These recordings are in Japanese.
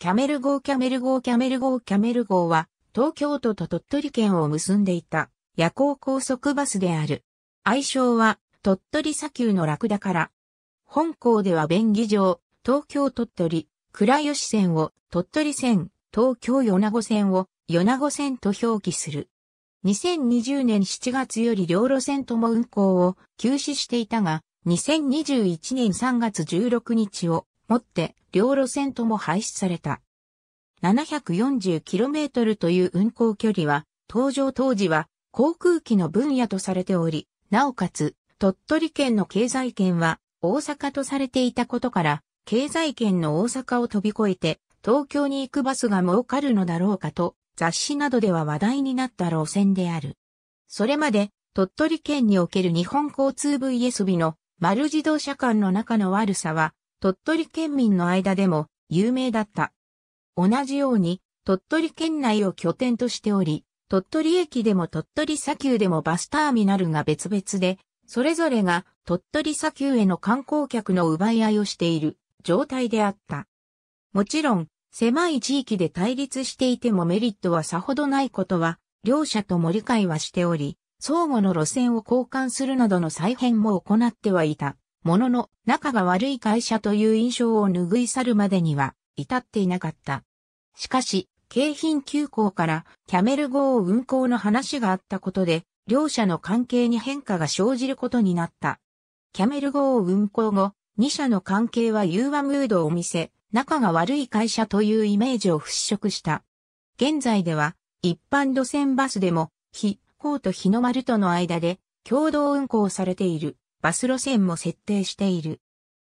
キャメル号キャメル号キャメル号キャメル号は、東京都と鳥取県を結んでいた夜行高速バスである。愛称は、鳥取砂丘のラクダから。本校では便宜上、東京鳥取、倉吉線を鳥取線、東京米子線を米子線と表記する。2020年7月より両路線とも運行を休止していたが、2021年3月16日をもって両路線とも廃止された。740km という運行距離は、登場当時は航空機の分野とされており、なおかつ、鳥取県の経済圏は大阪とされていたことから、経済圏の大阪を飛び越えて、東京に行くバスが儲かるのだろうかと、雑誌などでは話題になった路線である。それまで、鳥取県における日本交通 VS 日の丸自動車間の中の悪さは、鳥取県民の間でも有名だった。同じように、鳥取県内を拠点としており、鳥取駅でも鳥取砂丘でもバスターミナルが別々で、それぞれが鳥取砂丘への観光客の奪い合いをしている状態であった。もちろん、狭い地域で対立していてもメリットはさほどないことは、両者とも理解はしており、相互の路線を交換するなどの再編も行ってはいた。ものの、仲が悪い会社という印象を拭い去るまでには、至っていなかった。しかし、京浜急行からキャメル号運行の話があったことで、両社の関係に変化が生じることになった。キャメル号運行後、2社の関係は融和ムードを見せ、仲が悪い会社というイメージを払拭した。現在では、一般路線バスでも、非、法と日の丸との間で共同運行されている。バス路線も設定している。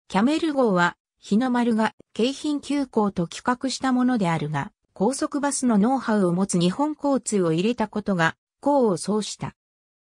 キャメル号は、日の丸が京浜急行と企画したものであるが、高速バスのノウハウを持つ日本交通を入れたことが、功を奏した。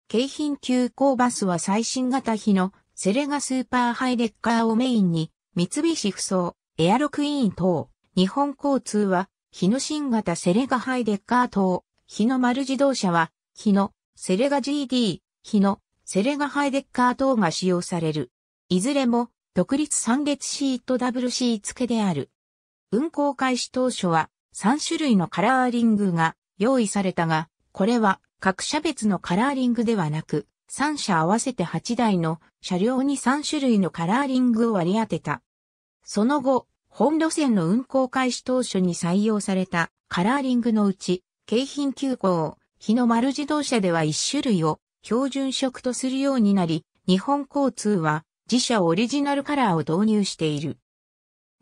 京浜急行バスは最新型日のセレガスーパーハイデッカーをメインに、三菱不走、エアロクイーン等、日本交通は、日の新型セレガハイデッカー等、日の丸自動車は、日のセレガ GD、日のセレガハイデッカー等が使用される。いずれも、独立三月シートダブルシー付けである。運行開始当初は、3種類のカラーリングが用意されたが、これは各社別のカラーリングではなく、3社合わせて8台の車両に3種類のカラーリングを割り当てた。その後、本路線の運行開始当初に採用されたカラーリングのうち、京浜急行、日の丸自動車では1種類を、標準色とするようになり、日本交通は自社オリジナルカラーを導入している。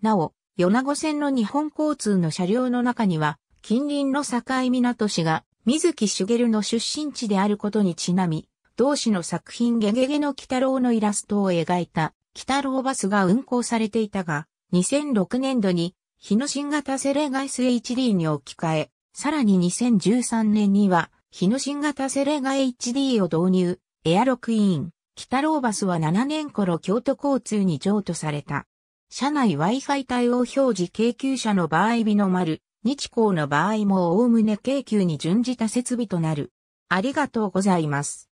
なお、米子線の日本交通の車両の中には、近隣の境港市が水木しげるの出身地であることにちなみ、同市の作品ゲゲゲの北郎のイラストを描いた北郎バスが運行されていたが、2006年度に日の新型セレガイス HD に置き換え、さらに2013年には日野新型セレガ HD を導入、エアロクイーン、北ローバスは7年頃京都交通に譲渡された。車内 Wi-Fi 対応表示京急車の場合日の丸、日光の場合もおおむね京急に準じた設備となる。ありがとうございます。